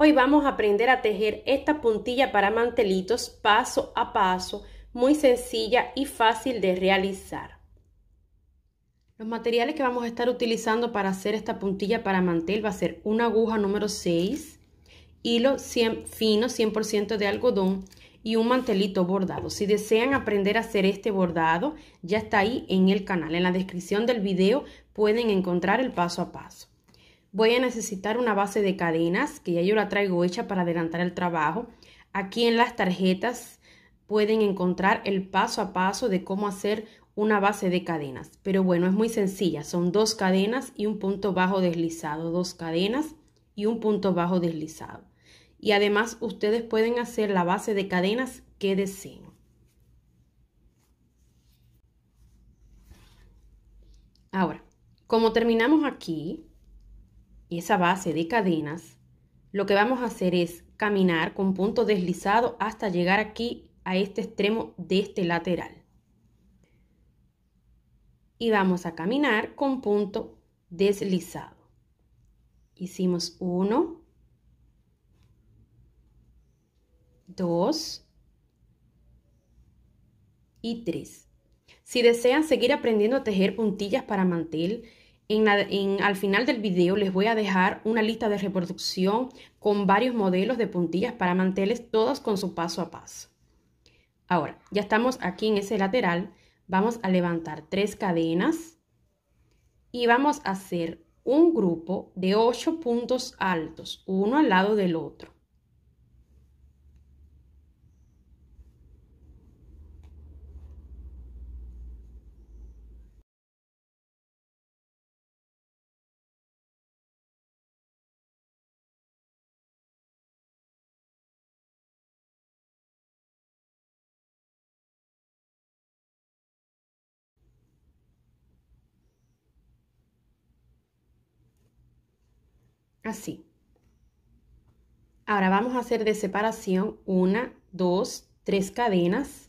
Hoy vamos a aprender a tejer esta puntilla para mantelitos paso a paso, muy sencilla y fácil de realizar. Los materiales que vamos a estar utilizando para hacer esta puntilla para mantel va a ser una aguja número 6, hilo fino 100% de algodón y un mantelito bordado. Si desean aprender a hacer este bordado, ya está ahí en el canal. En la descripción del video pueden encontrar el paso a paso voy a necesitar una base de cadenas, que ya yo la traigo hecha para adelantar el trabajo. Aquí en las tarjetas pueden encontrar el paso a paso de cómo hacer una base de cadenas. Pero bueno, es muy sencilla. Son dos cadenas y un punto bajo deslizado. Dos cadenas y un punto bajo deslizado. Y además ustedes pueden hacer la base de cadenas que deseen. Ahora, como terminamos aquí, esa base de cadenas, lo que vamos a hacer es caminar con punto deslizado hasta llegar aquí a este extremo de este lateral. Y vamos a caminar con punto deslizado. Hicimos 1, 2 y 3. Si desean seguir aprendiendo a tejer puntillas para mantel, en al final del video les voy a dejar una lista de reproducción con varios modelos de puntillas para manteles, todas con su paso a paso. Ahora, ya estamos aquí en ese lateral, vamos a levantar tres cadenas y vamos a hacer un grupo de ocho puntos altos, uno al lado del otro. Así. Ahora vamos a hacer de separación una, dos, tres cadenas.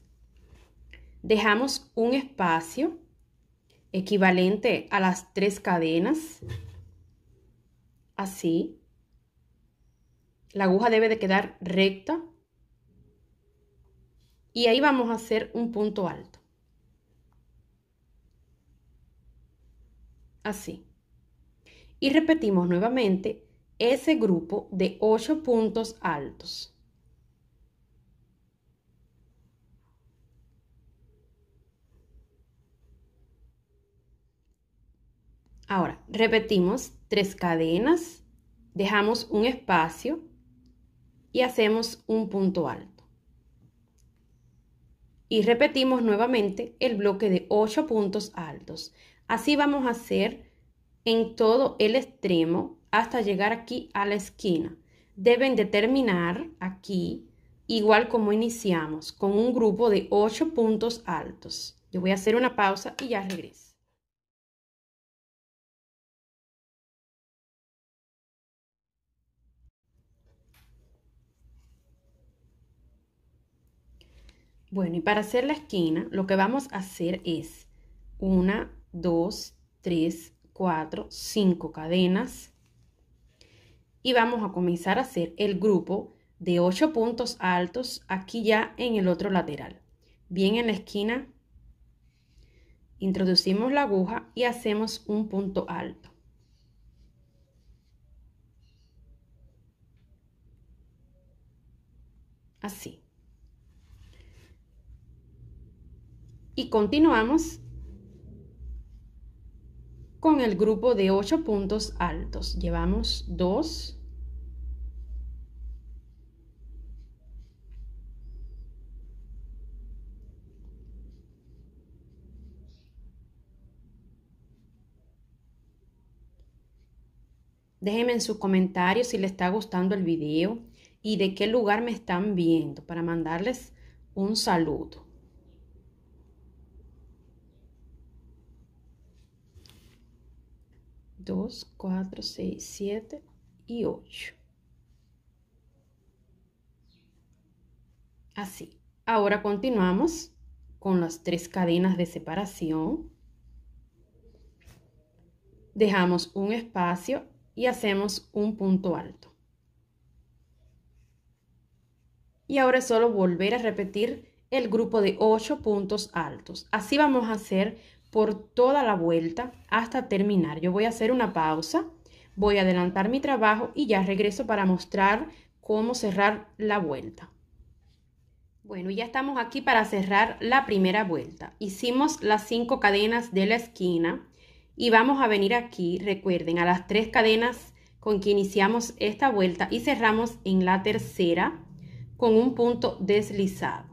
Dejamos un espacio equivalente a las tres cadenas. Así. La aguja debe de quedar recta. Y ahí vamos a hacer un punto alto. Así. Y repetimos nuevamente ese grupo de 8 puntos altos. Ahora, repetimos tres cadenas, dejamos un espacio y hacemos un punto alto. Y repetimos nuevamente el bloque de 8 puntos altos. Así vamos a hacer en todo el extremo hasta llegar aquí a la esquina. Deben de terminar aquí, igual como iniciamos, con un grupo de 8 puntos altos. Yo voy a hacer una pausa y ya regreso. Bueno, y para hacer la esquina, lo que vamos a hacer es 1, 2, 3, 4, 5 cadenas, y vamos a comenzar a hacer el grupo de 8 puntos altos aquí ya en el otro lateral. Bien en la esquina, introducimos la aguja y hacemos un punto alto. Así. Y continuamos con el grupo de 8 puntos altos. Llevamos 2, Déjenme en sus comentarios si les está gustando el video y de qué lugar me están viendo para mandarles un saludo. 2, 4, 6, 7 y 8. Así. Ahora continuamos con las tres cadenas de separación. Dejamos un espacio y hacemos un punto alto. Y ahora es solo volver a repetir el grupo de 8 puntos altos. Así vamos a hacer por toda la vuelta hasta terminar. Yo voy a hacer una pausa, voy a adelantar mi trabajo y ya regreso para mostrar cómo cerrar la vuelta. Bueno, ya estamos aquí para cerrar la primera vuelta. Hicimos las cinco cadenas de la esquina y vamos a venir aquí, recuerden, a las tres cadenas con que iniciamos esta vuelta y cerramos en la tercera con un punto deslizado.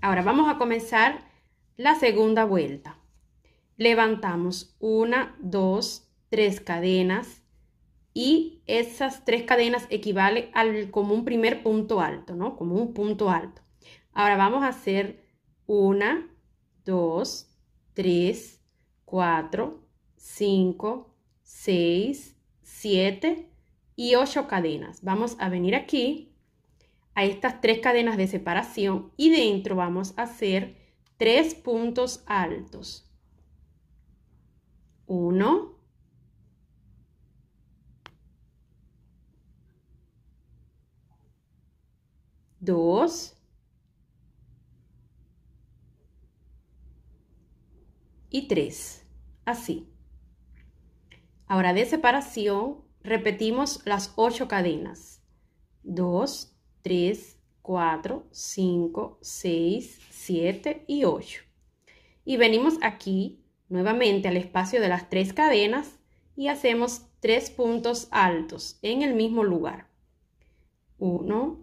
Ahora vamos a comenzar la segunda vuelta. Levantamos una, dos, tres cadenas y esas tres cadenas equivalen al, como un primer punto alto, ¿no? Como un punto alto. Ahora vamos a hacer una, dos, tres, cuatro, cinco, seis, siete y ocho cadenas. Vamos a venir aquí a estas tres cadenas de separación y dentro vamos a hacer tres puntos altos. Uno. Dos. Y tres. Así. Ahora de separación repetimos las ocho cadenas. Dos, 3, 4, 5, 6, 7 y 8. Y venimos aquí nuevamente al espacio de las tres cadenas y hacemos tres puntos altos en el mismo lugar. 1,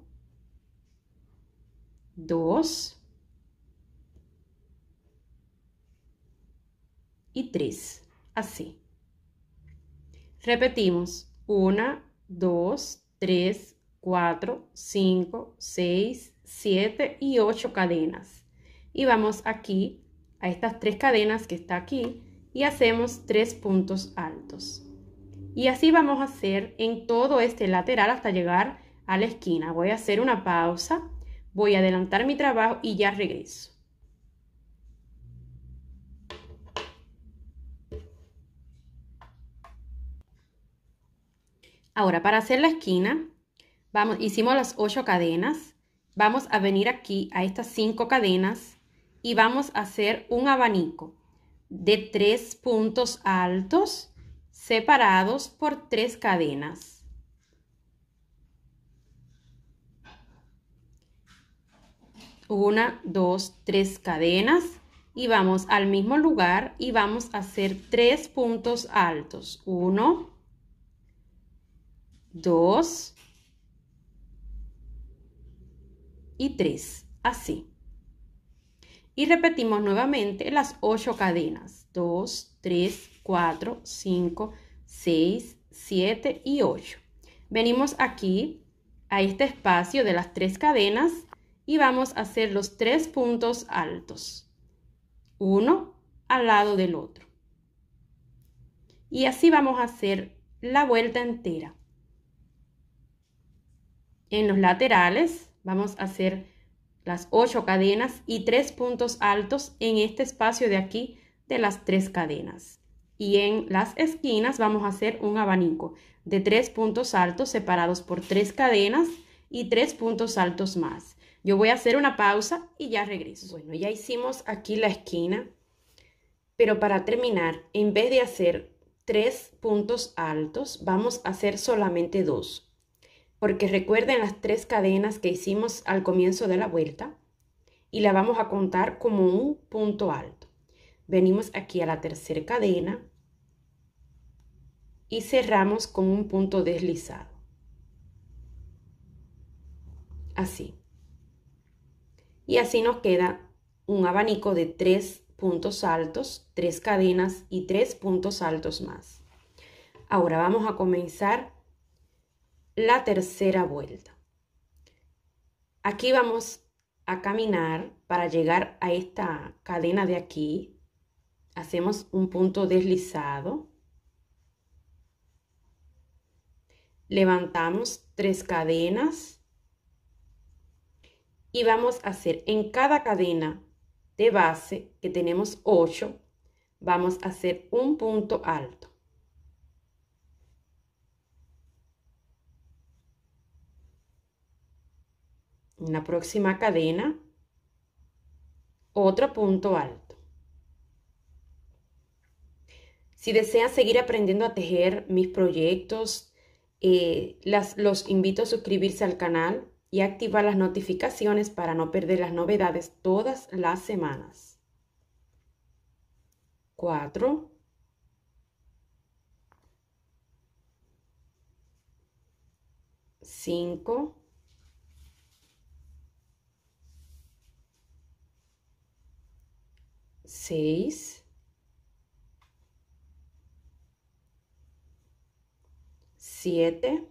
2 y 3. Así. Repetimos. 1, 2, 3, 4, 5, 6, 7 y 8 cadenas. Y vamos aquí a estas tres cadenas que está aquí y hacemos tres puntos altos. Y así vamos a hacer en todo este lateral hasta llegar a la esquina. Voy a hacer una pausa, voy a adelantar mi trabajo y ya regreso. Ahora, para hacer la esquina, hicimos las ocho cadenas. Vamos a venir aquí a estas cinco cadenas y vamos a hacer un abanico de tres puntos altos separados por tres cadenas. Una, dos, tres cadenas y vamos al mismo lugar y vamos a hacer tres puntos altos. Uno, dos, y 3, así. Y repetimos nuevamente las 8 cadenas, 2, 3, 4, 5, 6, 7 y 8. Venimos aquí a este espacio de las 3 cadenas y vamos a hacer los 3 puntos altos, uno al lado del otro. Y así vamos a hacer la vuelta entera. En los laterales Vamos a hacer las ocho cadenas y tres puntos altos en este espacio de aquí de las tres cadenas. Y en las esquinas vamos a hacer un abanico de tres puntos altos separados por tres cadenas y tres puntos altos más. Yo voy a hacer una pausa y ya regreso. Bueno, ya hicimos aquí la esquina, pero para terminar, en vez de hacer tres puntos altos, vamos a hacer solamente dos porque recuerden las tres cadenas que hicimos al comienzo de la vuelta y la vamos a contar como un punto alto. Venimos aquí a la tercera cadena y cerramos con un punto deslizado. Así. Y así nos queda un abanico de tres puntos altos, tres cadenas y tres puntos altos más. Ahora vamos a comenzar la tercera vuelta. Aquí vamos a caminar para llegar a esta cadena de aquí. Hacemos un punto deslizado. Levantamos tres cadenas. Y vamos a hacer en cada cadena de base, que tenemos 8, vamos a hacer un punto alto. en la próxima cadena, otro punto alto. Si deseas seguir aprendiendo a tejer mis proyectos, eh, los invito a suscribirse al canal y activar las notificaciones para no perder las novedades todas las semanas. 4. Cinco. 6, 7,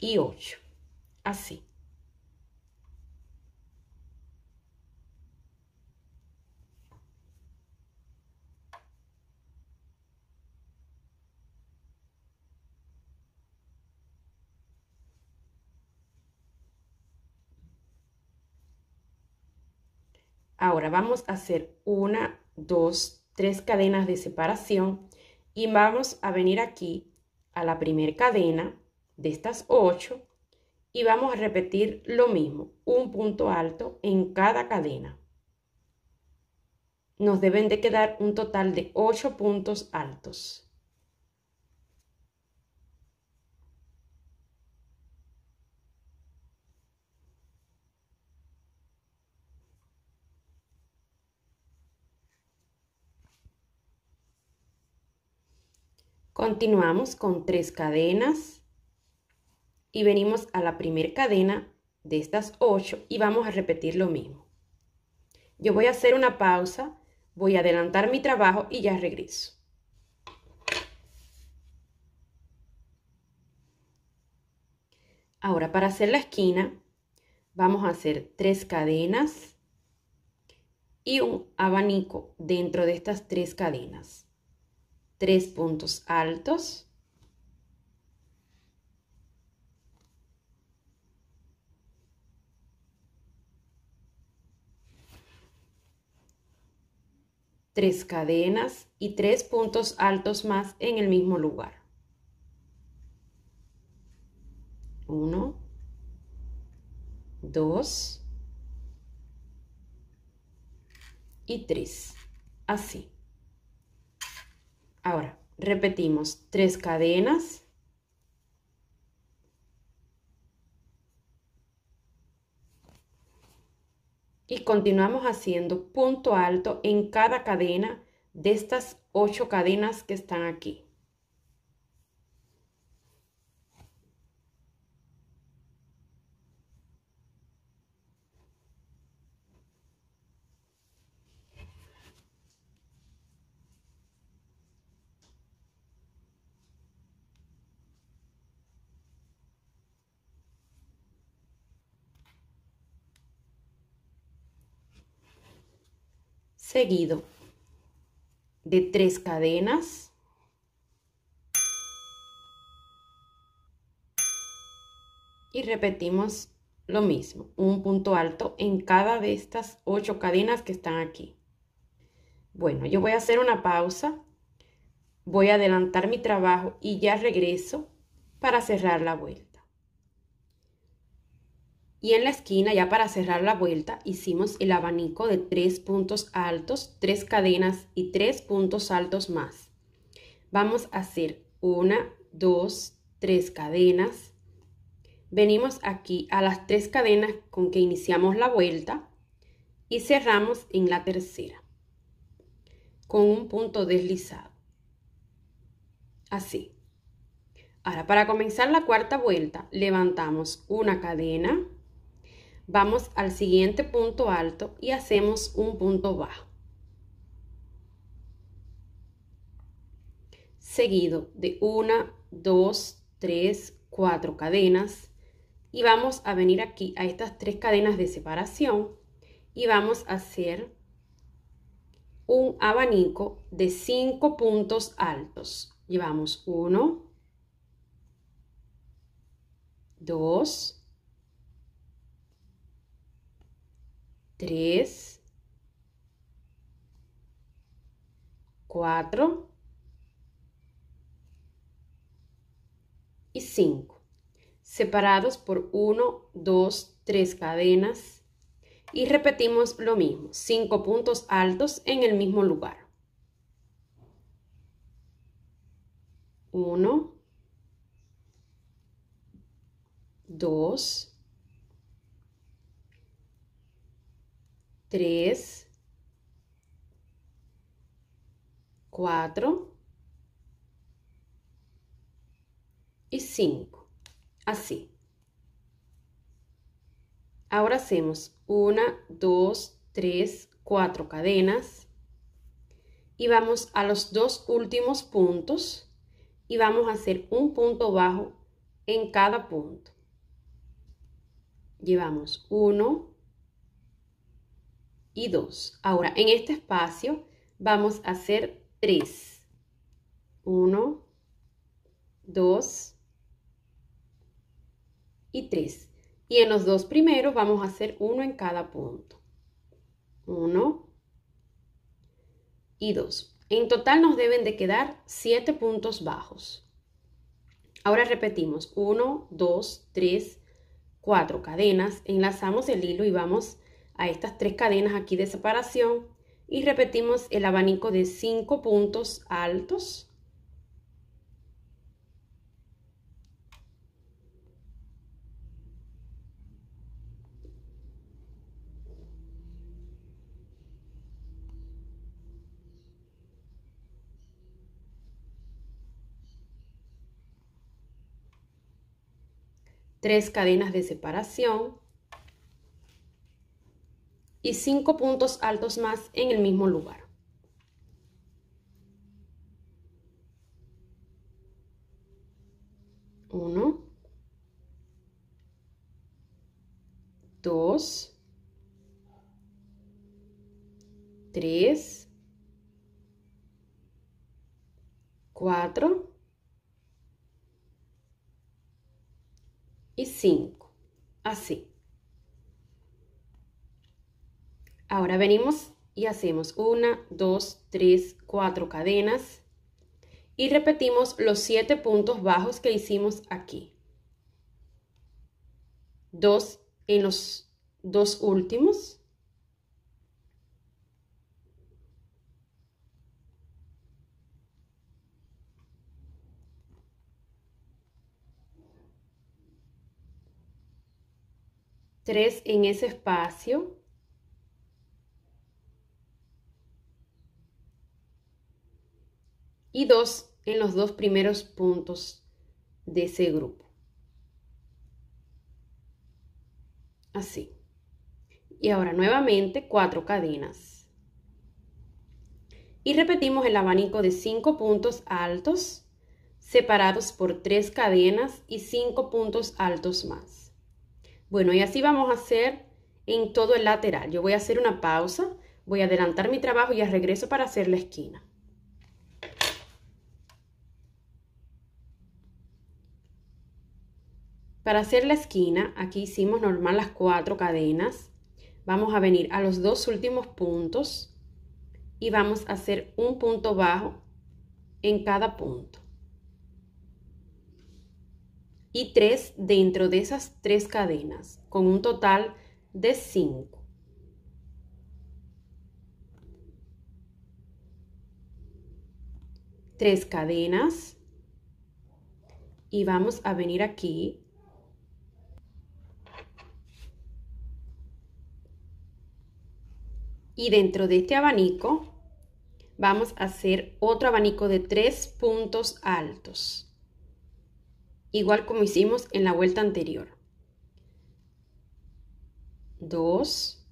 y 8 así Ahora vamos a hacer una, dos, tres cadenas de separación y vamos a venir aquí a la primera cadena de estas ocho y vamos a repetir lo mismo, un punto alto en cada cadena. Nos deben de quedar un total de ocho puntos altos. Continuamos con tres cadenas y venimos a la primera cadena de estas ocho y vamos a repetir lo mismo. Yo voy a hacer una pausa, voy a adelantar mi trabajo y ya regreso. Ahora para hacer la esquina vamos a hacer tres cadenas y un abanico dentro de estas tres cadenas tres puntos altos. tres cadenas y tres puntos altos más en el mismo lugar. Uno, dos y tres. Así. Ahora, repetimos, tres cadenas. Y continuamos haciendo punto alto en cada cadena de estas ocho cadenas que están aquí. seguido de tres cadenas y repetimos lo mismo, un punto alto en cada de estas ocho cadenas que están aquí. Bueno, yo voy a hacer una pausa, voy a adelantar mi trabajo y ya regreso para cerrar la vuelta. Y en la esquina, ya para cerrar la vuelta, hicimos el abanico de tres puntos altos, tres cadenas y tres puntos altos más. Vamos a hacer una, dos, tres cadenas. Venimos aquí a las tres cadenas con que iniciamos la vuelta y cerramos en la tercera con un punto deslizado. Así. Ahora, para comenzar la cuarta vuelta, levantamos una cadena, vamos al siguiente punto alto y hacemos un punto bajo. Seguido de una, 2, tres, cuatro cadenas y vamos a venir aquí a estas tres cadenas de separación y vamos a hacer un abanico de 5 puntos altos. Llevamos 1, 2, 3, 4 y 5, separados por 1, 2, 3 cadenas y repetimos lo mismo, 5 puntos altos en el mismo lugar. 1, 2, 3, 4 y 5. Así. Ahora hacemos 1, 2, 3, 4 cadenas y vamos a los dos últimos puntos y vamos a hacer un punto bajo en cada punto. Llevamos 1, y 2. Ahora, en este espacio vamos a hacer 3. 1, 2 y 3. Y en los dos primeros vamos a hacer uno en cada punto. 1 y 2. En total nos deben de quedar 7 puntos bajos. Ahora repetimos 1, 2, 3, 4 cadenas, enlazamos el hilo y vamos a estas tres cadenas aquí de separación y repetimos el abanico de cinco puntos altos. tres cadenas de separación y cinco puntos altos más en el mismo lugar. 1 2 3 4 y 5. Así Ahora venimos y hacemos una, dos, tres, cuatro cadenas y repetimos los siete puntos bajos que hicimos aquí. Dos en los dos últimos. Tres en ese espacio. y dos en los dos primeros puntos de ese grupo. Así. Y ahora nuevamente cuatro cadenas. Y repetimos el abanico de cinco puntos altos separados por tres cadenas y cinco puntos altos más. Bueno, y así vamos a hacer en todo el lateral. Yo voy a hacer una pausa, voy a adelantar mi trabajo y ya regreso para hacer la esquina. Para hacer la esquina, aquí hicimos normal las cuatro cadenas. Vamos a venir a los dos últimos puntos y vamos a hacer un punto bajo en cada punto. Y tres dentro de esas tres cadenas, con un total de cinco. Tres cadenas. Y vamos a venir aquí y dentro de este abanico vamos a hacer otro abanico de tres puntos altos igual como hicimos en la vuelta anterior dos,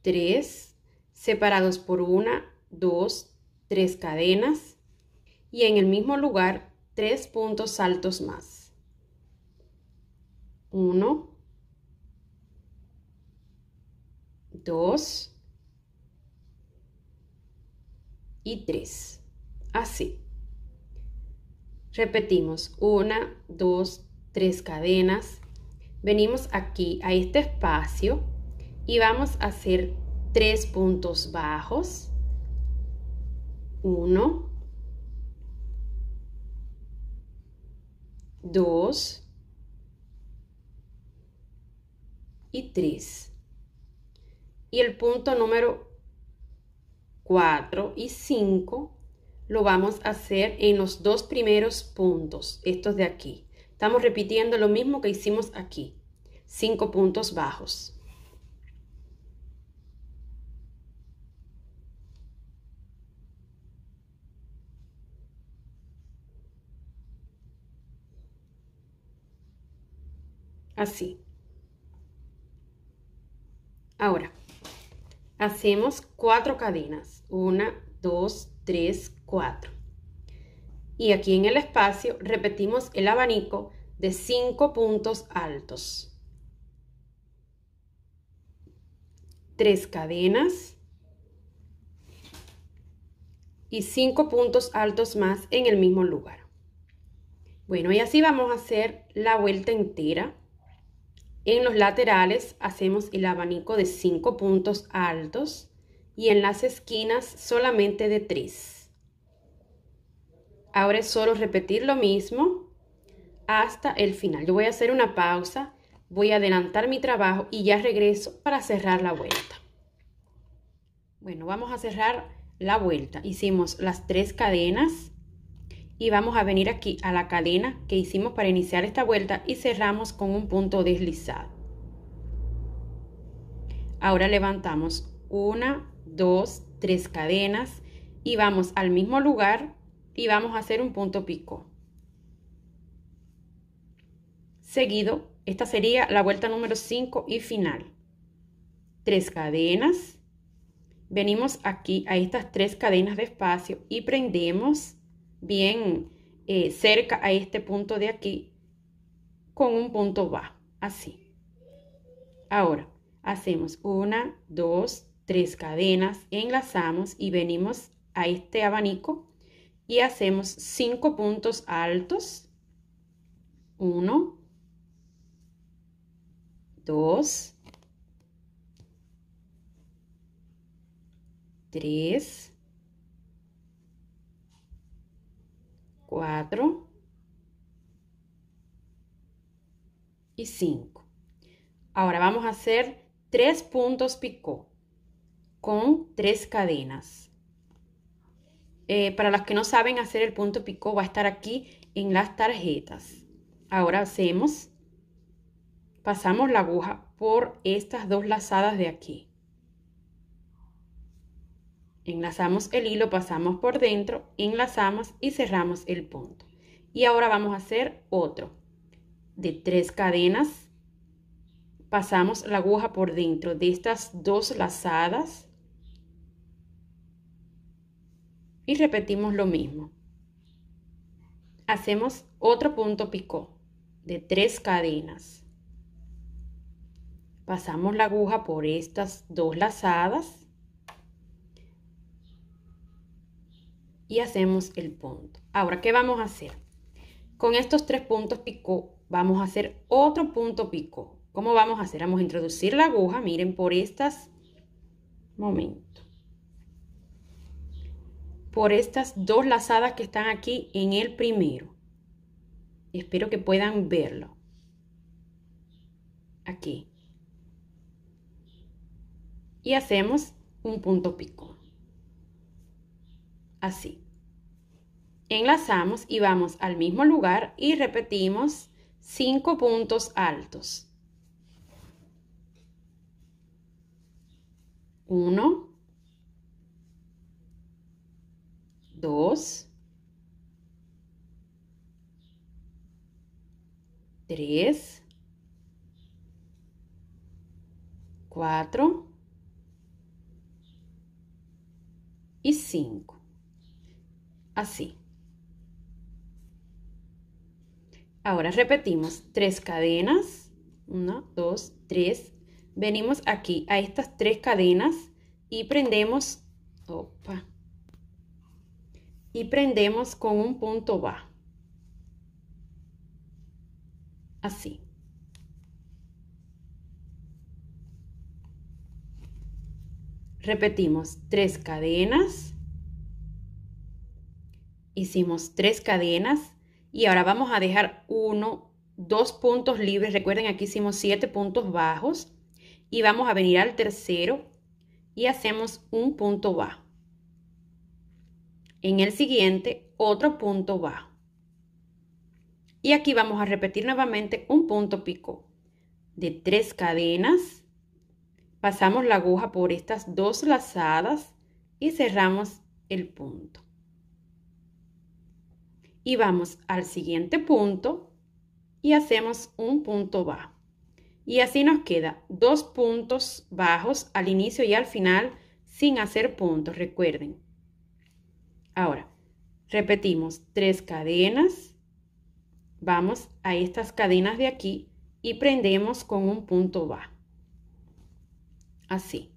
tres, separados por una dos, tres cadenas y en el mismo lugar tres puntos altos más 1 2 y 3. Así. Repetimos. 1, 2, 3 cadenas. Venimos aquí a este espacio y vamos a hacer 3 puntos bajos. 1, 2 y 3. Y el punto número 4 y 5 lo vamos a hacer en los dos primeros puntos, estos de aquí. Estamos repitiendo lo mismo que hicimos aquí. 5 puntos bajos. Así. Ahora, hacemos cuatro cadenas. Una, dos, tres, cuatro. Y aquí en el espacio repetimos el abanico de cinco puntos altos. Tres cadenas. Y cinco puntos altos más en el mismo lugar. Bueno, y así vamos a hacer la vuelta entera. En los laterales hacemos el abanico de 5 puntos altos y en las esquinas solamente de 3. Ahora es solo repetir lo mismo hasta el final. Yo voy a hacer una pausa, voy a adelantar mi trabajo y ya regreso para cerrar la vuelta. Bueno, vamos a cerrar la vuelta. Hicimos las tres cadenas y vamos a venir aquí a la cadena que hicimos para iniciar esta vuelta y cerramos con un punto deslizado. Ahora levantamos una, dos, tres cadenas y vamos al mismo lugar y vamos a hacer un punto pico. Seguido, esta sería la vuelta número 5 y final. Tres cadenas. Venimos aquí a estas tres cadenas de espacio y prendemos bien eh, cerca a este punto de aquí con un punto bajo, así. Ahora, hacemos una, dos, tres cadenas, enlazamos y venimos a este abanico y hacemos cinco puntos altos. Uno, dos, tres, 4 y 5. Ahora vamos a hacer tres puntos picó con tres cadenas. Eh, para las que no saben hacer el punto picó va a estar aquí en las tarjetas. Ahora hacemos, pasamos la aguja por estas dos lazadas de aquí. Enlazamos el hilo, pasamos por dentro, enlazamos y cerramos el punto. Y ahora vamos a hacer otro. De tres cadenas, pasamos la aguja por dentro de estas dos lazadas. Y repetimos lo mismo. Hacemos otro punto picó de tres cadenas. Pasamos la aguja por estas dos lazadas y hacemos el punto. Ahora, ¿qué vamos a hacer? Con estos tres puntos pico vamos a hacer otro punto pico. ¿Cómo vamos a hacer? Vamos a introducir la aguja, miren, por estas, momento, por estas dos lazadas que están aquí en el primero. Espero que puedan verlo. Aquí. Y hacemos un punto pico así. Enlazamos y vamos al mismo lugar y repetimos 5 puntos altos. 1, 2, 3, 4 y 5 así. Ahora repetimos tres cadenas, una, dos, tres. Venimos aquí a estas tres cadenas y prendemos, opa, y prendemos con un punto bajo. Así. Repetimos tres cadenas hicimos tres cadenas y ahora vamos a dejar uno, dos puntos libres. Recuerden, aquí hicimos siete puntos bajos y vamos a venir al tercero y hacemos un punto bajo. En el siguiente, otro punto bajo. Y aquí vamos a repetir nuevamente un punto pico de tres cadenas. Pasamos la aguja por estas dos lazadas y cerramos el punto y vamos al siguiente punto y hacemos un punto bajo. Y así nos queda dos puntos bajos al inicio y al final sin hacer puntos, recuerden. Ahora, repetimos tres cadenas, vamos a estas cadenas de aquí y prendemos con un punto bajo. Así.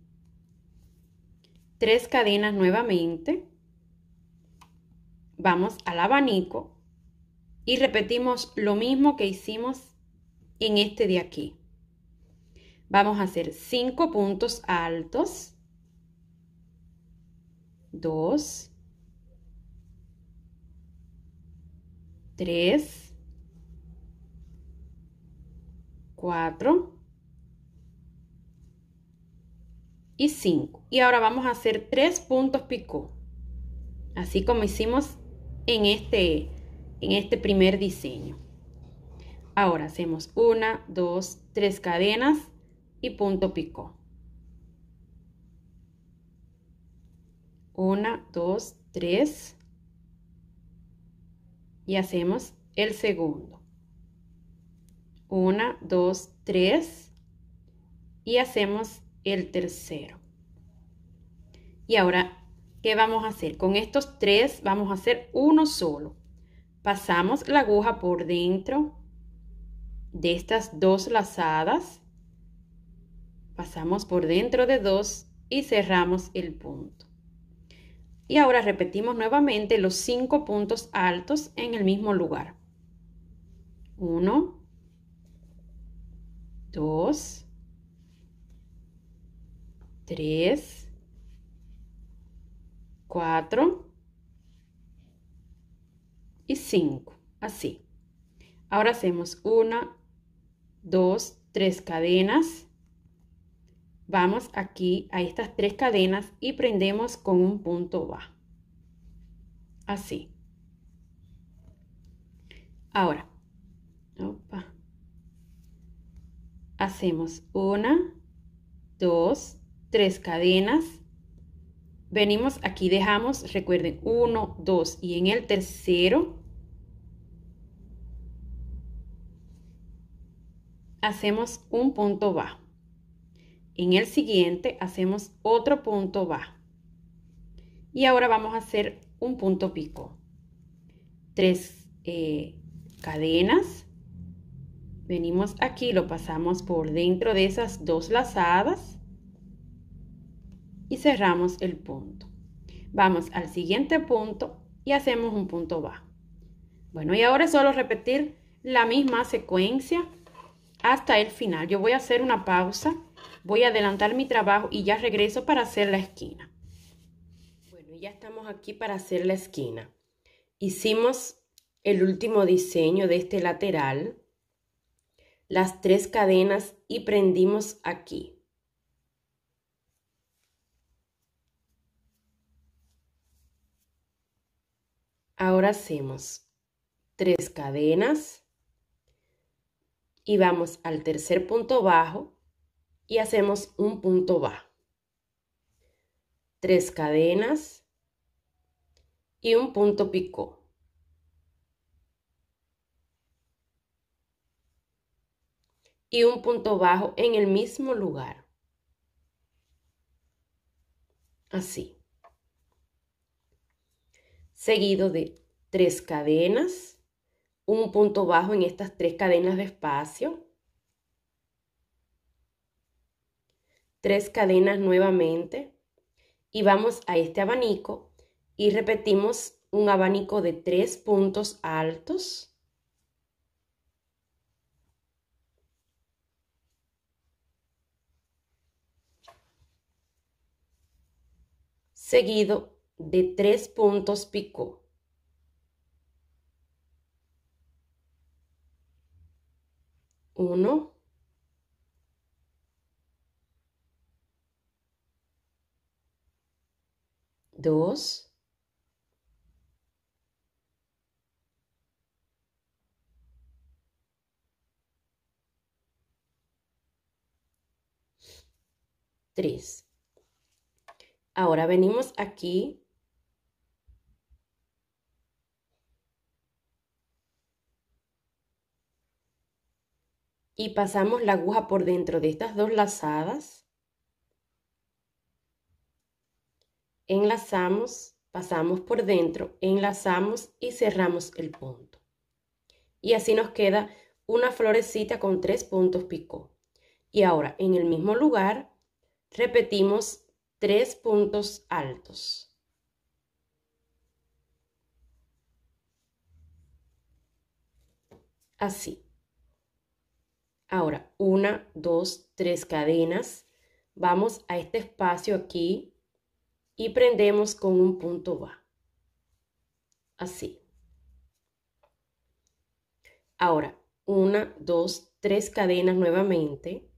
Tres cadenas nuevamente vamos al abanico y repetimos lo mismo que hicimos en este de aquí. Vamos a hacer 5 puntos altos. 2, 3, 4 y 5. Y ahora vamos a hacer 3 puntos picó, así como hicimos este, en este, primer diseño. Ahora hacemos una, dos, tres cadenas y punto picó. Una, dos, tres. Y hacemos el segundo. Una, dos, tres. Y hacemos el tercero. Y ahora ¿Qué vamos a hacer? Con estos tres vamos a hacer uno solo. Pasamos la aguja por dentro de estas dos lazadas. Pasamos por dentro de dos y cerramos el punto. Y ahora repetimos nuevamente los cinco puntos altos en el mismo lugar. uno dos tres cuatro y cinco así. Ahora hacemos una, dos, tres cadenas. Vamos aquí a estas tres cadenas y prendemos con un punto bajo. Así. Ahora, hacemos una, dos, tres cadenas venimos aquí, dejamos, recuerden, 1, 2 y en el tercero hacemos un punto bajo. En el siguiente hacemos otro punto bajo. Y ahora vamos a hacer un punto pico. Tres eh, cadenas. Venimos aquí, lo pasamos por dentro de esas dos lazadas y cerramos el punto. Vamos al siguiente punto y hacemos un punto bajo. Bueno, y ahora es solo repetir la misma secuencia hasta el final. Yo voy a hacer una pausa, voy a adelantar mi trabajo y ya regreso para hacer la esquina. Bueno, ya estamos aquí para hacer la esquina. Hicimos el último diseño de este lateral, las tres cadenas y prendimos aquí. Ahora hacemos tres cadenas y vamos al tercer punto bajo y hacemos un punto bajo. Tres cadenas y un punto pico Y un punto bajo en el mismo lugar. Así seguido de tres cadenas, un punto bajo en estas tres cadenas de espacio, tres cadenas nuevamente y vamos a este abanico y repetimos un abanico de tres puntos altos. seguido de tres puntos pico. Uno. Dos. Tres. Ahora venimos aquí y pasamos la aguja por dentro de estas dos lazadas. Enlazamos, pasamos por dentro, enlazamos y cerramos el punto. Y así nos queda una florecita con tres puntos picó. Y ahora en el mismo lugar repetimos tres puntos altos. Así. Ahora, una, dos, tres cadenas. Vamos a este espacio aquí y prendemos con un punto va, Así. Ahora, una, dos, tres cadenas nuevamente.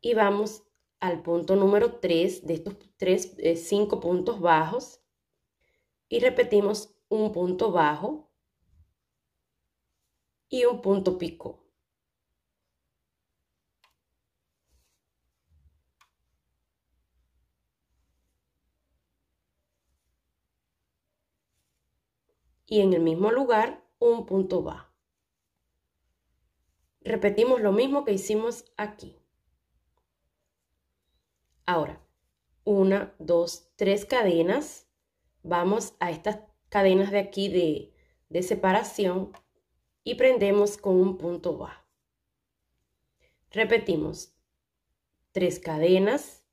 Y vamos al punto número tres de estos tres, eh, cinco puntos bajos y repetimos un punto bajo y un punto pico. Y en el mismo lugar un punto bajo. Repetimos lo mismo que hicimos aquí. Ahora, una, dos, tres cadenas vamos a estas cadenas de aquí de, separación y prendemos con un punto bajo. Repetimos tres cadenas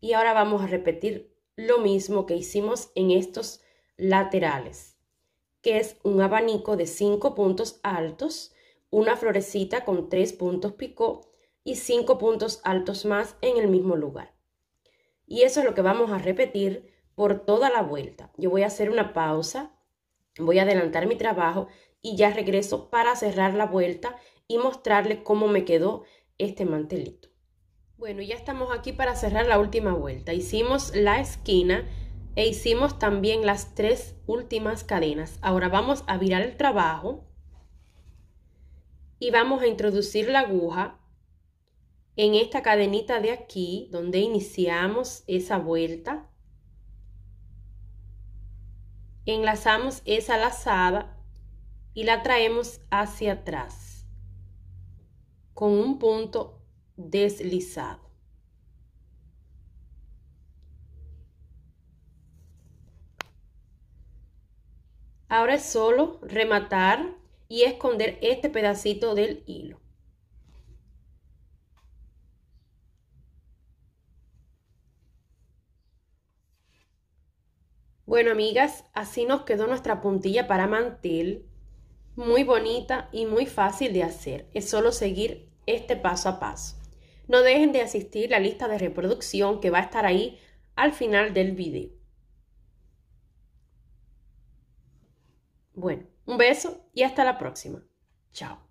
y ahora vamos a repetir lo mismo que hicimos en estos laterales, que es un abanico de cinco puntos altos, una florecita con tres puntos picó y cinco puntos altos más en el mismo lugar. Y eso es lo que vamos a repetir por toda la vuelta. Yo voy a hacer una pausa, voy a adelantar mi trabajo y ya regreso para cerrar la vuelta y mostrarle cómo me quedó este mantelito. Bueno, ya estamos aquí para cerrar la última vuelta. Hicimos la esquina e hicimos también las tres últimas cadenas. Ahora vamos a virar el trabajo y vamos a introducir la aguja en esta cadenita de aquí donde iniciamos esa vuelta enlazamos esa lazada y la traemos hacia atrás con un punto deslizado. Ahora es solo rematar y esconder este pedacito del hilo. Bueno, amigas, así nos quedó nuestra puntilla para mantel. Muy bonita y muy fácil de hacer. Es solo seguir este paso a paso. No dejen de asistir la lista de reproducción que va a estar ahí al final del video. Bueno, un beso y hasta la próxima. Chao.